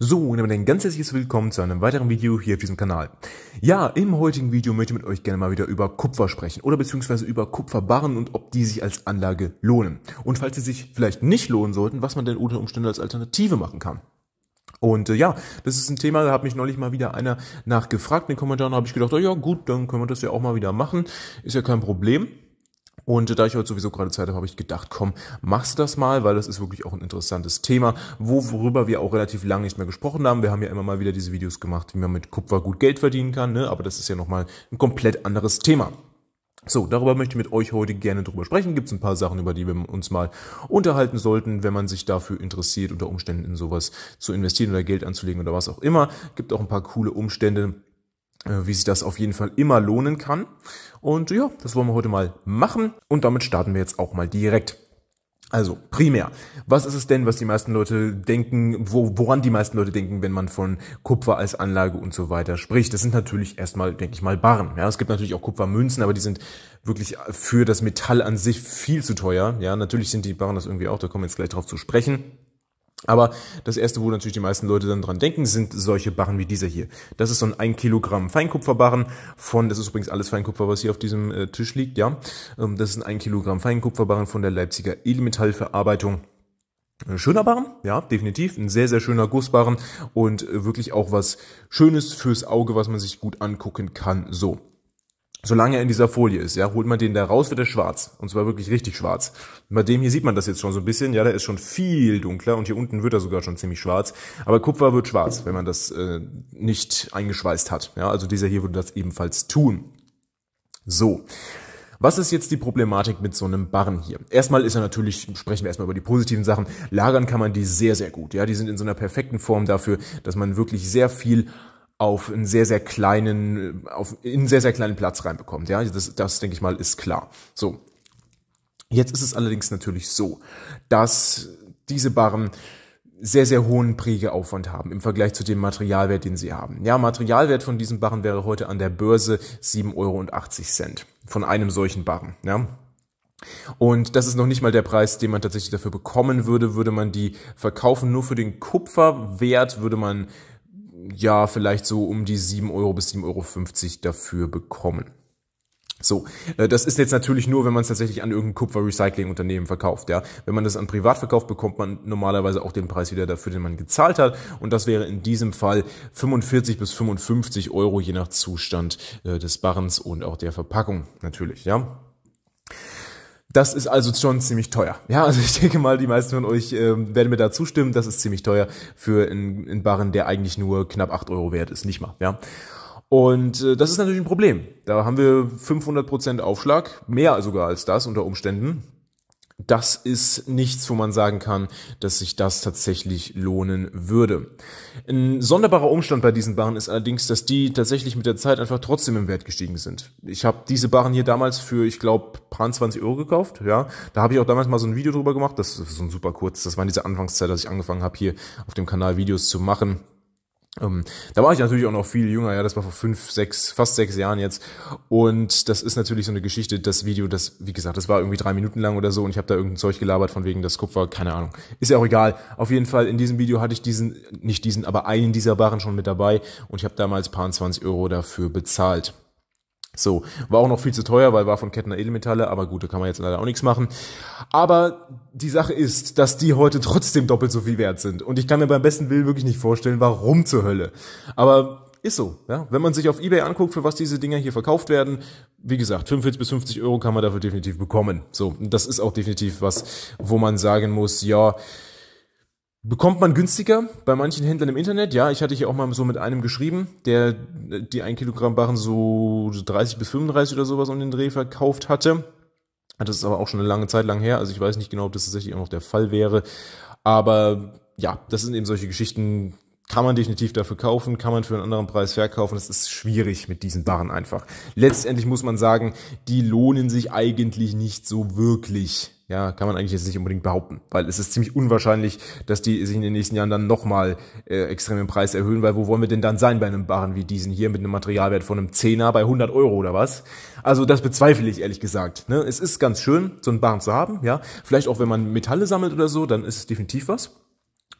So, und damit ein ganz herzliches Willkommen zu einem weiteren Video hier auf diesem Kanal. Ja, im heutigen Video möchte ich mit euch gerne mal wieder über Kupfer sprechen oder beziehungsweise über Kupferbarren und ob die sich als Anlage lohnen. Und falls sie sich vielleicht nicht lohnen sollten, was man denn unter Umständen als Alternative machen kann. Und äh, ja, das ist ein Thema, da hat mich neulich mal wieder einer nachgefragt in den Kommentaren, habe ich gedacht, oh ja gut, dann können wir das ja auch mal wieder machen, ist ja kein Problem. Und da ich heute sowieso gerade Zeit habe, habe ich gedacht, komm, machst du das mal, weil das ist wirklich auch ein interessantes Thema, worüber wir auch relativ lange nicht mehr gesprochen haben. Wir haben ja immer mal wieder diese Videos gemacht, wie man mit Kupfer gut Geld verdienen kann, ne? aber das ist ja nochmal ein komplett anderes Thema. So, darüber möchte ich mit euch heute gerne drüber sprechen. Gibt es ein paar Sachen, über die wir uns mal unterhalten sollten, wenn man sich dafür interessiert, unter Umständen in sowas zu investieren oder Geld anzulegen oder was auch immer. Gibt auch ein paar coole Umstände, äh, wie sich das auf jeden Fall immer lohnen kann. Und ja, das wollen wir heute mal machen und damit starten wir jetzt auch mal direkt. Also primär, was ist es denn, was die meisten Leute denken, wo, woran die meisten Leute denken, wenn man von Kupfer als Anlage und so weiter spricht? Das sind natürlich erstmal, denke ich mal, Barren. Ja, es gibt natürlich auch Kupfermünzen, aber die sind wirklich für das Metall an sich viel zu teuer. Ja, natürlich sind die Barren das irgendwie auch, da kommen wir jetzt gleich drauf zu sprechen. Aber das erste, wo natürlich die meisten Leute dann dran denken, sind solche Barren wie dieser hier. Das ist so ein 1 Kilogramm Feinkupferbarren von, das ist übrigens alles Feinkupfer, was hier auf diesem äh, Tisch liegt, ja. Ähm, das ist ein 1 Kilogramm Feinkupferbarren von der Leipziger Edelmetallverarbeitung. Schöner Barren, ja, definitiv. Ein sehr, sehr schöner Gussbarren und äh, wirklich auch was Schönes fürs Auge, was man sich gut angucken kann. So solange er in dieser Folie ist, ja, holt man den da raus, wird er schwarz. Und zwar wirklich richtig schwarz. Und bei dem hier sieht man das jetzt schon so ein bisschen. Ja, der ist schon viel dunkler und hier unten wird er sogar schon ziemlich schwarz. Aber Kupfer wird schwarz, wenn man das äh, nicht eingeschweißt hat. Ja, also dieser hier würde das ebenfalls tun. So. Was ist jetzt die Problematik mit so einem Barren hier? Erstmal ist er natürlich, sprechen wir erstmal über die positiven Sachen. Lagern kann man die sehr, sehr gut. Ja, die sind in so einer perfekten Form dafür, dass man wirklich sehr viel auf einen sehr, sehr kleinen, auf in einen sehr, sehr kleinen Platz reinbekommt. Ja, das, das denke ich mal ist klar. So. Jetzt ist es allerdings natürlich so, dass diese Barren sehr, sehr hohen Prägeaufwand haben im Vergleich zu dem Materialwert, den sie haben. Ja, Materialwert von diesem Barren wäre heute an der Börse 7,80 Euro von einem solchen Barren. Ja. Und das ist noch nicht mal der Preis, den man tatsächlich dafür bekommen würde. Würde man die verkaufen, nur für den Kupferwert würde man ja vielleicht so um die 7 Euro bis 7,50 Euro dafür bekommen. So, äh, das ist jetzt natürlich nur, wenn man es tatsächlich an irgendein kupfer recycling unternehmen verkauft, ja. Wenn man das an Privatverkauf verkauft, bekommt man normalerweise auch den Preis wieder dafür, den man gezahlt hat. Und das wäre in diesem Fall 45 bis 55 Euro, je nach Zustand äh, des Barrens und auch der Verpackung, natürlich, ja. Das ist also schon ziemlich teuer. Ja, also ich denke mal, die meisten von euch ähm, werden mir da zustimmen. Das ist ziemlich teuer für einen, einen Barren, der eigentlich nur knapp acht Euro wert ist, nicht mal. Ja. Und äh, das ist natürlich ein Problem. Da haben wir 500% Aufschlag, mehr sogar als das unter Umständen das ist nichts, wo man sagen kann, dass sich das tatsächlich lohnen würde. Ein sonderbarer Umstand bei diesen Barren ist allerdings, dass die tatsächlich mit der Zeit einfach trotzdem im Wert gestiegen sind. Ich habe diese Barren hier damals für, ich glaube, 20 Euro gekauft. Ja, Da habe ich auch damals mal so ein Video drüber gemacht. Das ist so ein super kurz. Das war in dieser Anfangszeit, dass ich angefangen habe, hier auf dem Kanal Videos zu machen. Ähm, da war ich natürlich auch noch viel jünger, ja, das war vor fünf, sechs, fast sechs Jahren jetzt. Und das ist natürlich so eine Geschichte, das Video, das, wie gesagt, das war irgendwie drei Minuten lang oder so und ich habe da irgendein Zeug gelabert von wegen das Kupfer, keine Ahnung. Ist ja auch egal. Auf jeden Fall, in diesem Video hatte ich diesen, nicht diesen, aber einen dieser Barren schon mit dabei und ich habe damals paar 20 Euro dafür bezahlt. So, war auch noch viel zu teuer, weil war von Kettner Edelmetalle, aber gut, da kann man jetzt leider auch nichts machen. Aber die Sache ist, dass die heute trotzdem doppelt so viel wert sind. Und ich kann mir beim besten Willen wirklich nicht vorstellen, warum zur Hölle. Aber ist so. Ja? Wenn man sich auf Ebay anguckt, für was diese Dinger hier verkauft werden, wie gesagt, 45 bis 50 Euro kann man dafür definitiv bekommen. So, das ist auch definitiv was, wo man sagen muss, ja, Bekommt man günstiger bei manchen Händlern im Internet? Ja, ich hatte hier auch mal so mit einem geschrieben, der äh, die 1 Kilogramm Barren so 30 bis 35 oder sowas um den Dreh verkauft hatte. Das ist aber auch schon eine lange Zeit lang her. Also ich weiß nicht genau, ob das tatsächlich auch noch der Fall wäre. Aber ja, das sind eben solche Geschichten, kann man definitiv dafür kaufen, kann man für einen anderen Preis verkaufen. Das ist schwierig mit diesen Barren einfach. Letztendlich muss man sagen, die lohnen sich eigentlich nicht so wirklich. Ja, kann man eigentlich jetzt nicht unbedingt behaupten, weil es ist ziemlich unwahrscheinlich, dass die sich in den nächsten Jahren dann nochmal äh, extrem im Preis erhöhen, weil wo wollen wir denn dann sein bei einem Barren wie diesen hier mit einem Materialwert von einem Zehner bei 100 Euro oder was? Also das bezweifle ich ehrlich gesagt. Ne? Es ist ganz schön, so einen Barren zu haben, ja. Vielleicht auch, wenn man Metalle sammelt oder so, dann ist es definitiv was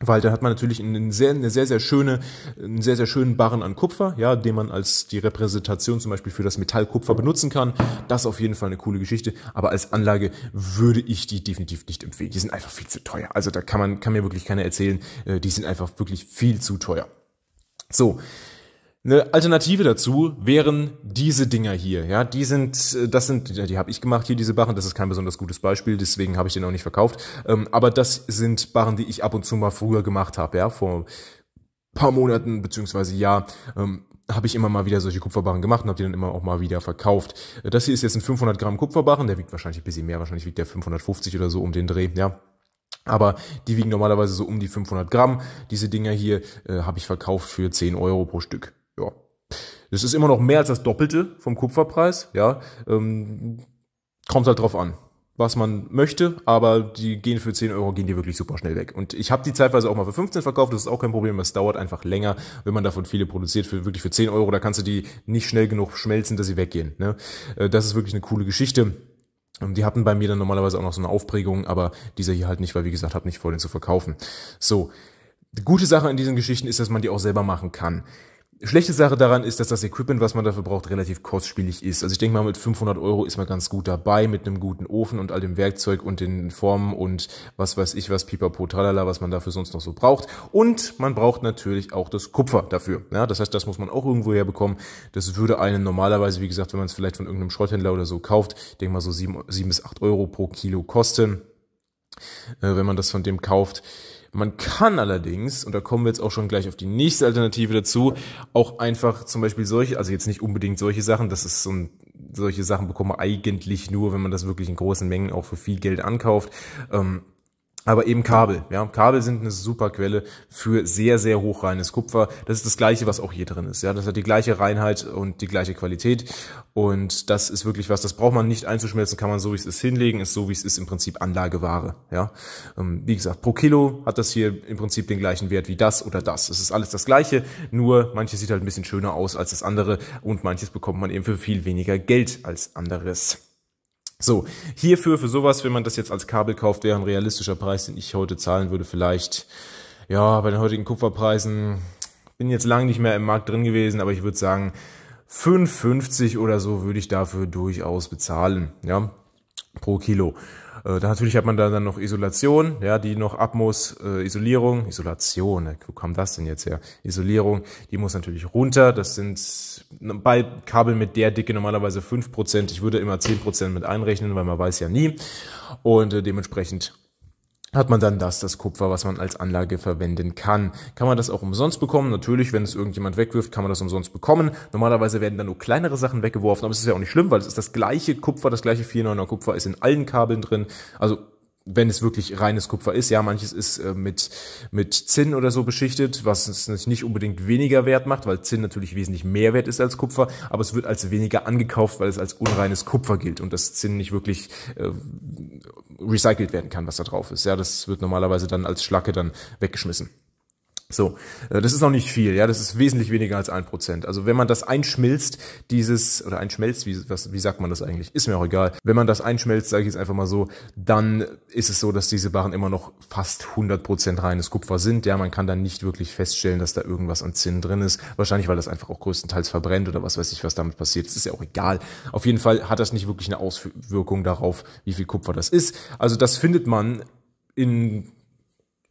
weil dann hat man natürlich einen sehr, eine sehr, sehr schöne, einen sehr, sehr schönen Barren an Kupfer, ja, den man als die Repräsentation zum Beispiel für das Metallkupfer benutzen kann. Das ist auf jeden Fall eine coole Geschichte. Aber als Anlage würde ich die definitiv nicht empfehlen. Die sind einfach viel zu teuer. Also da kann man, kann mir wirklich keiner erzählen, äh, die sind einfach wirklich viel zu teuer. So, eine Alternative dazu wären diese Dinger hier. Ja, die sind, äh, das sind, die habe ich gemacht hier diese Barren. Das ist kein besonders gutes Beispiel, deswegen habe ich den auch nicht verkauft. Ähm, aber das sind Barren, die ich ab und zu mal früher gemacht habe. Ja, vor paar Monaten beziehungsweise Jahr ähm, habe ich immer mal wieder solche Kupferbarren gemacht und habe die dann immer auch mal wieder verkauft. Äh, das hier ist jetzt ein 500 Gramm Kupferbarren, der wiegt wahrscheinlich ein bisschen mehr, wahrscheinlich wiegt der 550 oder so um den Dreh, ja. Aber die wiegen normalerweise so um die 500 Gramm. Diese Dinger hier äh, habe ich verkauft für 10 Euro pro Stück ja. Das ist immer noch mehr als das Doppelte vom Kupferpreis, ja. Ähm, kommt halt drauf an, was man möchte, aber die gehen für 10 Euro, gehen die wirklich super schnell weg. Und ich habe die zeitweise auch mal für 15 verkauft, das ist auch kein Problem, es dauert einfach länger, wenn man davon viele produziert, für wirklich für 10 Euro, da kannst du die nicht schnell genug schmelzen, dass sie weggehen. Ne? Äh, das ist wirklich eine coole Geschichte. Die hatten bei mir dann normalerweise auch noch so eine Aufprägung, aber dieser hier halt nicht, weil wie gesagt, habe nicht vor, den zu verkaufen. So, die gute Sache an diesen Geschichten ist, dass man die auch selber machen kann. Schlechte Sache daran ist, dass das Equipment, was man dafür braucht, relativ kostspielig ist. Also ich denke mal, mit 500 Euro ist man ganz gut dabei, mit einem guten Ofen und all dem Werkzeug und den Formen und was weiß ich was, pipapo, tralala, was man dafür sonst noch so braucht. Und man braucht natürlich auch das Kupfer dafür. Ja, das heißt, das muss man auch irgendwo herbekommen. Das würde einen normalerweise, wie gesagt, wenn man es vielleicht von irgendeinem Schrotthändler oder so kauft, ich denke mal so sieben, sieben bis acht Euro pro Kilo kosten, äh, wenn man das von dem kauft. Man kann allerdings, und da kommen wir jetzt auch schon gleich auf die nächste Alternative dazu, auch einfach zum Beispiel solche, also jetzt nicht unbedingt solche Sachen, das ist so ein solche Sachen bekomme eigentlich nur, wenn man das wirklich in großen Mengen auch für viel Geld ankauft. Ähm, aber eben Kabel. Ja, Kabel sind eine super Quelle für sehr, sehr hochreines Kupfer. Das ist das Gleiche, was auch hier drin ist. Ja, das hat die gleiche Reinheit und die gleiche Qualität. Und das ist wirklich was, das braucht man nicht einzuschmelzen, kann man so wie es ist hinlegen, ist so wie es ist im Prinzip Anlageware. Ja, ähm, wie gesagt, pro Kilo hat das hier im Prinzip den gleichen Wert wie das oder das. Es ist alles das Gleiche, nur manches sieht halt ein bisschen schöner aus als das andere und manches bekommt man eben für viel weniger Geld als anderes. So, hierfür, für sowas, wenn man das jetzt als Kabel kauft, wäre ein realistischer Preis, den ich heute zahlen würde, vielleicht, ja, bei den heutigen Kupferpreisen, bin jetzt lange nicht mehr im Markt drin gewesen, aber ich würde sagen, 5,50 oder so würde ich dafür durchaus bezahlen, ja, pro Kilo. Äh, dann natürlich hat man da dann noch Isolation, ja, die noch ab muss, äh, Isolierung, Isolation, ne? wo kam das denn jetzt her? Isolierung, die muss natürlich runter. Das sind ne, bei Kabel mit der Dicke normalerweise fünf Prozent. Ich würde immer zehn Prozent mit einrechnen, weil man weiß ja nie. Und äh, dementsprechend hat man dann das, das Kupfer, was man als Anlage verwenden kann. Kann man das auch umsonst bekommen? Natürlich, wenn es irgendjemand wegwirft, kann man das umsonst bekommen. Normalerweise werden dann nur kleinere Sachen weggeworfen, aber es ist ja auch nicht schlimm, weil es ist das gleiche Kupfer, das gleiche 49er Kupfer ist in allen Kabeln drin. Also wenn es wirklich reines Kupfer ist. Ja, manches ist äh, mit, mit Zinn oder so beschichtet, was es nicht unbedingt weniger wert macht, weil Zinn natürlich wesentlich mehr wert ist als Kupfer, aber es wird als weniger angekauft, weil es als unreines Kupfer gilt und das Zinn nicht wirklich äh, recycelt werden kann, was da drauf ist. Ja, das wird normalerweise dann als Schlacke dann weggeschmissen. So, äh, das ist noch nicht viel, ja, das ist wesentlich weniger als ein Prozent. Also wenn man das einschmilzt, dieses, oder einschmelzt, wie, was, wie sagt man das eigentlich? Ist mir auch egal. Wenn man das einschmelzt, sage ich jetzt einfach mal so, dann ist es so, dass diese Barren immer noch fast 100% Prozent reines Kupfer sind. Ja, man kann dann nicht wirklich feststellen, dass da irgendwas an Zinn drin ist. Wahrscheinlich, weil das einfach auch größtenteils verbrennt oder was weiß ich, was damit passiert. Das ist ja auch egal. Auf jeden Fall hat das nicht wirklich eine Auswirkung darauf, wie viel Kupfer das ist. Also das findet man in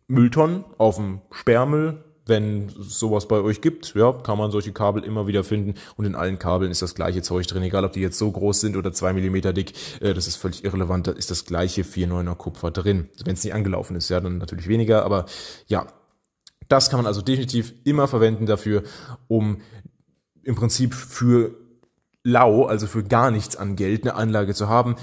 Mülltonnen, auf dem Sperrmüll. Wenn sowas bei euch gibt, ja, kann man solche Kabel immer wieder finden. Und in allen Kabeln ist das gleiche Zeug drin, egal ob die jetzt so groß sind oder zwei Millimeter dick. Äh, das ist völlig irrelevant. Da ist das gleiche 4,9er Kupfer drin. Wenn es nicht angelaufen ist, ja, dann natürlich weniger. Aber ja, das kann man also definitiv immer verwenden dafür, um im Prinzip für lau, also für gar nichts an Geld, eine Anlage zu haben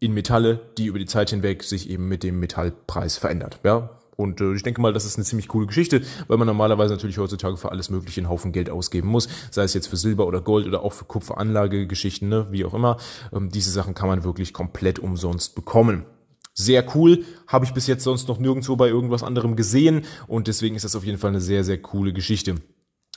in Metalle, die über die Zeit hinweg sich eben mit dem Metallpreis verändert. Ja, und äh, ich denke mal, das ist eine ziemlich coole Geschichte, weil man normalerweise natürlich heutzutage für alles Mögliche einen Haufen Geld ausgeben muss, sei es jetzt für Silber oder Gold oder auch für Kupferanlagegeschichten, ne, wie auch immer. Ähm, diese Sachen kann man wirklich komplett umsonst bekommen. Sehr cool, habe ich bis jetzt sonst noch nirgendwo bei irgendwas anderem gesehen und deswegen ist das auf jeden Fall eine sehr, sehr coole Geschichte.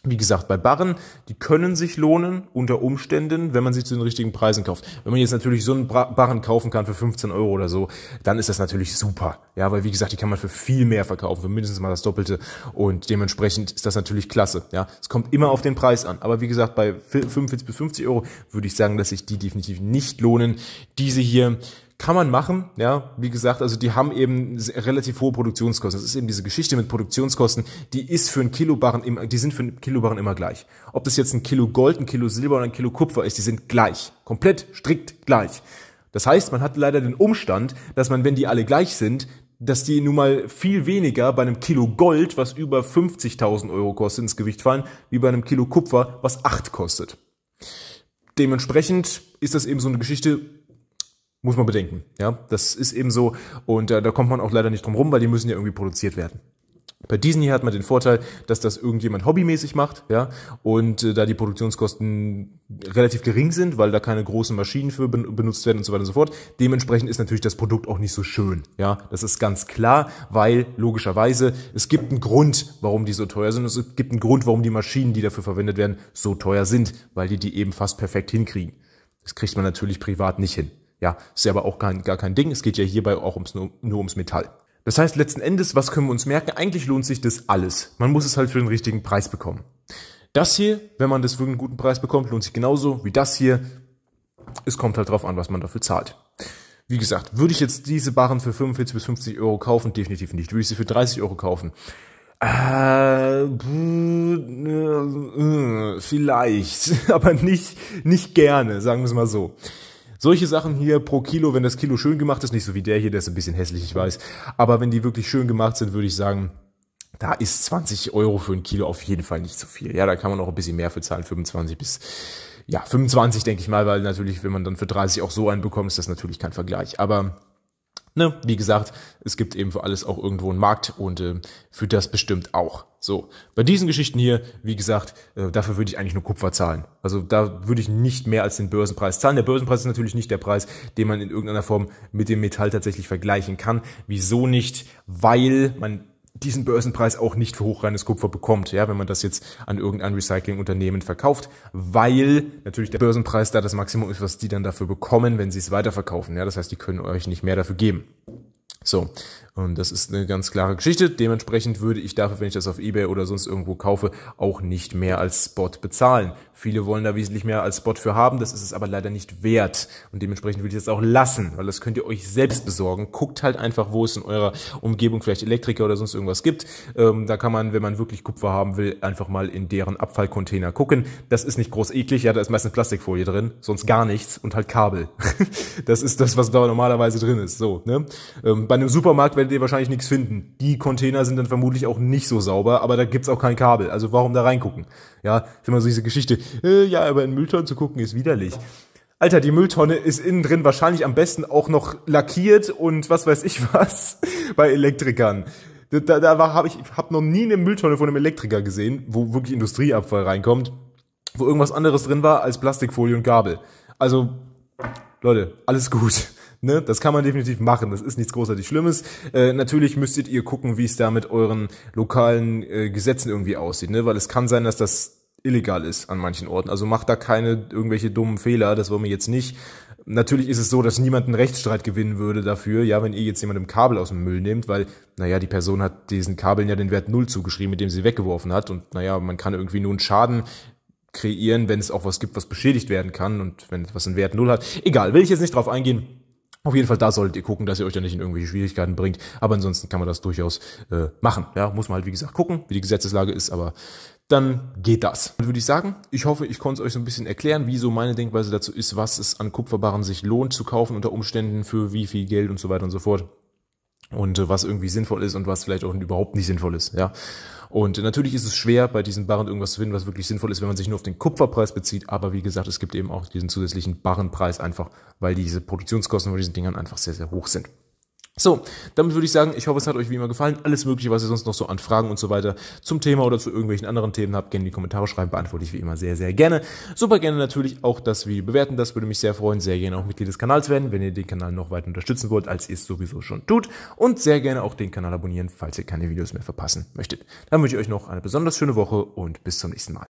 Wie gesagt, bei Barren, die können sich lohnen unter Umständen, wenn man sie zu den richtigen Preisen kauft. Wenn man jetzt natürlich so einen Barren kaufen kann für 15 Euro oder so, dann ist das natürlich super. Ja, weil wie gesagt, die kann man für viel mehr verkaufen, für mindestens mal das Doppelte. Und dementsprechend ist das natürlich klasse. Ja, es kommt immer auf den Preis an. Aber wie gesagt, bei 45 bis 50 Euro würde ich sagen, dass sich die definitiv nicht lohnen. Diese hier kann man machen, ja. Wie gesagt, also die haben eben relativ hohe Produktionskosten. Das ist eben diese Geschichte mit Produktionskosten, die ist für einen Kilobarren immer, die sind für einen Kilobarren immer gleich. Ob das jetzt ein Kilo Gold, ein Kilo Silber oder ein Kilo Kupfer ist, die sind gleich. Komplett strikt gleich. Das heißt, man hat leider den Umstand, dass man, wenn die alle gleich sind, dass die nun mal viel weniger bei einem Kilo Gold, was über 50.000 Euro kostet, ins Gewicht fallen, wie bei einem Kilo Kupfer, was 8 kostet. Dementsprechend ist das eben so eine Geschichte, muss man bedenken. Ja, das ist eben so. Und äh, da kommt man auch leider nicht drum rum, weil die müssen ja irgendwie produziert werden. Bei diesen hier hat man den Vorteil, dass das irgendjemand hobbymäßig macht, ja, und äh, da die Produktionskosten relativ gering sind, weil da keine großen Maschinen für ben benutzt werden und so weiter und so fort. Dementsprechend ist natürlich das Produkt auch nicht so schön, ja. Das ist ganz klar, weil logischerweise es gibt einen Grund, warum die so teuer sind. Es gibt einen Grund, warum die Maschinen, die dafür verwendet werden, so teuer sind, weil die die eben fast perfekt hinkriegen. Das kriegt man natürlich privat nicht hin. Ja, ist ja aber auch kein, gar kein Ding. Es geht ja hierbei auch ums, nur, nur ums Metall. Das heißt, letzten Endes, was können wir uns merken? Eigentlich lohnt sich das alles. Man muss es halt für den richtigen Preis bekommen. Das hier, wenn man das für einen guten Preis bekommt, lohnt sich genauso wie das hier. Es kommt halt drauf an, was man dafür zahlt. Wie gesagt, würde ich jetzt diese Barren für 45 bis 50 Euro kaufen? Definitiv nicht. Würde ich sie für 30 Euro kaufen? Äh, äh vielleicht, aber nicht, nicht gerne, sagen wir es mal so. Solche Sachen hier pro Kilo, wenn das Kilo schön gemacht ist, nicht so wie der hier, der ist ein bisschen hässlich, ich weiß. Aber wenn die wirklich schön gemacht sind, würde ich sagen, da ist 20 Euro für ein Kilo auf jeden Fall nicht zu so viel. Ja, da kann man auch ein bisschen mehr für zahlen, 25 bis, ja, 25 denke ich mal, weil natürlich, wenn man dann für 30 auch so einen bekommt, ist das natürlich kein Vergleich. Aber ne, wie gesagt, es gibt eben für alles auch irgendwo einen Markt und äh, für das bestimmt auch. So, bei diesen Geschichten hier, wie gesagt, äh, dafür würde ich eigentlich nur Kupfer zahlen. Also da würde ich nicht mehr als den Börsenpreis zahlen. Der Börsenpreis ist natürlich nicht der Preis, den man in irgendeiner Form mit dem Metall tatsächlich vergleichen kann. Wieso nicht? Weil man diesen Börsenpreis auch nicht für hochreines Kupfer bekommt, ja, wenn man das jetzt an irgendein Recyclingunternehmen verkauft, weil natürlich der Börsenpreis da das Maximum ist, was die dann dafür bekommen, wenn sie es weiterverkaufen. Ja, das heißt, die können euch nicht mehr dafür geben. So, und das ist eine ganz klare Geschichte. Dementsprechend würde ich dafür, wenn ich das auf eBay oder sonst irgendwo kaufe, auch nicht mehr als Spot bezahlen. Viele wollen da wesentlich mehr als Spot für haben, das ist es aber leider nicht wert. Und dementsprechend würde ich das auch lassen, weil das könnt ihr euch selbst besorgen. Guckt halt einfach, wo es in eurer Umgebung vielleicht Elektriker oder sonst irgendwas gibt. Ähm, da kann man, wenn man wirklich Kupfer haben will, einfach mal in deren Abfallcontainer gucken. Das ist nicht groß eklig, ja, da ist meistens Plastikfolie drin, sonst gar nichts und halt Kabel. das ist das, was da normalerweise drin ist. So, ne? Ähm, bei einem Supermarkt, wenn werdet ihr wahrscheinlich nichts finden. Die Container sind dann vermutlich auch nicht so sauber, aber da gibt's auch kein Kabel. Also warum da reingucken? Ja, ist immer so diese Geschichte. Äh, ja, aber in Mülltonnen zu gucken ist widerlich. Alter, die Mülltonne ist innen drin wahrscheinlich am besten auch noch lackiert und was weiß ich was bei Elektrikern. Da, da war, hab ich hab noch nie eine Mülltonne von einem Elektriker gesehen, wo wirklich Industrieabfall reinkommt, wo irgendwas anderes drin war als Plastikfolie und Gabel. Also, Leute, alles gut. Ne? Das kann man definitiv machen. Das ist nichts großartig Schlimmes. Äh, natürlich müsstet ihr gucken, wie es da mit euren lokalen äh, Gesetzen irgendwie aussieht, ne? Weil es kann sein, dass das illegal ist an manchen Orten. Also macht da keine irgendwelche dummen Fehler, das wollen wir jetzt nicht. Natürlich ist es so, dass niemand einen Rechtsstreit gewinnen würde dafür, ja, wenn ihr jetzt jemandem Kabel aus dem Müll nehmt, weil, naja, die Person hat diesen Kabeln ja den Wert Null zugeschrieben, mit dem sie weggeworfen hat. Und naja, man kann irgendwie nur einen Schaden kreieren, wenn es auch was gibt, was beschädigt werden kann und wenn es was einen Wert Null hat. Egal, will ich jetzt nicht drauf eingehen. Auf jeden Fall, da solltet ihr gucken, dass ihr euch da nicht in irgendwelche Schwierigkeiten bringt. Aber ansonsten kann man das durchaus äh, machen. Ja, muss man halt, wie gesagt, gucken, wie die Gesetzeslage ist, aber dann geht das. Dann würde ich sagen, ich hoffe, ich konnte es euch so ein bisschen erklären, wieso meine Denkweise dazu ist, was es an Kupferbarren sich lohnt zu kaufen unter Umständen, für wie viel Geld und so weiter und so fort. Und äh, was irgendwie sinnvoll ist und was vielleicht auch überhaupt nicht sinnvoll ist, ja. Und natürlich ist es schwer, bei diesen Barren irgendwas zu finden, was wirklich sinnvoll ist, wenn man sich nur auf den Kupferpreis bezieht. Aber wie gesagt, es gibt eben auch diesen zusätzlichen Barrenpreis einfach, weil diese Produktionskosten von diesen Dingern einfach sehr, sehr hoch sind. So, damit würde ich sagen, ich hoffe, es hat euch wie immer gefallen. Alles Mögliche, was ihr sonst noch so an Fragen und so weiter zum Thema oder zu irgendwelchen anderen Themen habt, gerne in die Kommentare schreiben, beantworte ich wie immer sehr, sehr gerne. Super gerne natürlich auch das Video bewerten, das würde mich sehr freuen. Sehr gerne auch Mitglied des Kanals werden, wenn ihr den Kanal noch weiter unterstützen wollt, als ihr es sowieso schon tut. Und sehr gerne auch den Kanal abonnieren, falls ihr keine Videos mehr verpassen möchtet. Dann wünsche ich euch noch eine besonders schöne Woche und bis zum nächsten Mal.